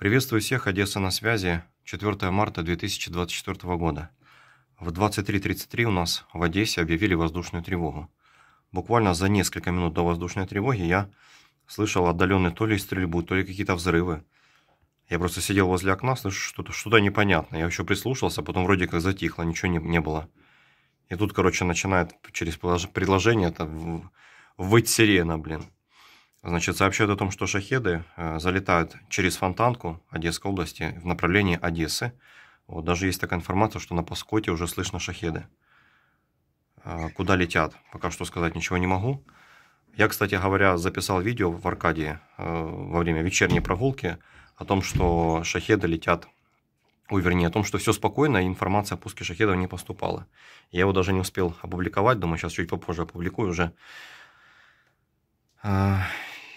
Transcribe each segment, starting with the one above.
Приветствую всех, Одесса на связи, 4 марта 2024 года. В 23.33 у нас в Одессе объявили воздушную тревогу. Буквально за несколько минут до воздушной тревоги я слышал отдаленные то ли стрельбу, то ли какие-то взрывы. Я просто сидел возле окна, слышу что-то что, непонятное. Я еще прислушался, потом вроде как затихло, ничего не, не было. И тут, короче, начинает через предложение это выть сирена, блин. Значит, сообщают о том, что шахеды э, залетают через Фонтанку Одесской области в направлении Одессы. Вот, даже есть такая информация, что на Паскоте уже слышно шахеды. Э, куда летят, пока что сказать ничего не могу. Я, кстати говоря, записал видео в Аркадии э, во время вечерней прогулки о том, что шахеды летят ой, вернее, о том, что все спокойно, и информация о пуске шахедов не поступала. Я его даже не успел опубликовать, думаю, сейчас чуть попозже опубликую уже.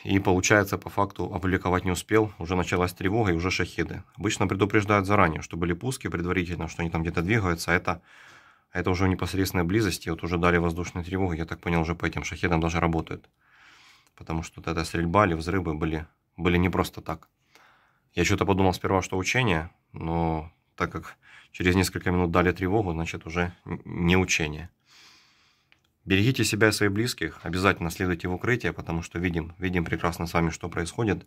И получается, по факту опубликовать не успел, уже началась тревога и уже шахиды. Обычно предупреждают заранее, что были пуски предварительно, что они там где-то двигаются, а это, а это уже в непосредственной близости, вот уже дали воздушную тревогу, я так понял, уже по этим шахидам даже работают. Потому что вот эта стрельба или взрывы были, были не просто так. Я что-то подумал сперва, что учение, но так как через несколько минут дали тревогу, значит уже не учение. Берегите себя и своих близких, обязательно следуйте в укрытие, потому что видим, видим прекрасно с вами, что происходит.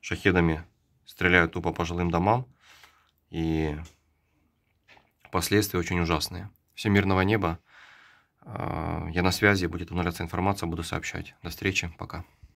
Шахедами стреляют тупо по жилым домам, и последствия очень ужасные. Всемирного неба. А, я на связи, будет обновляться информация, буду сообщать. До встречи, пока.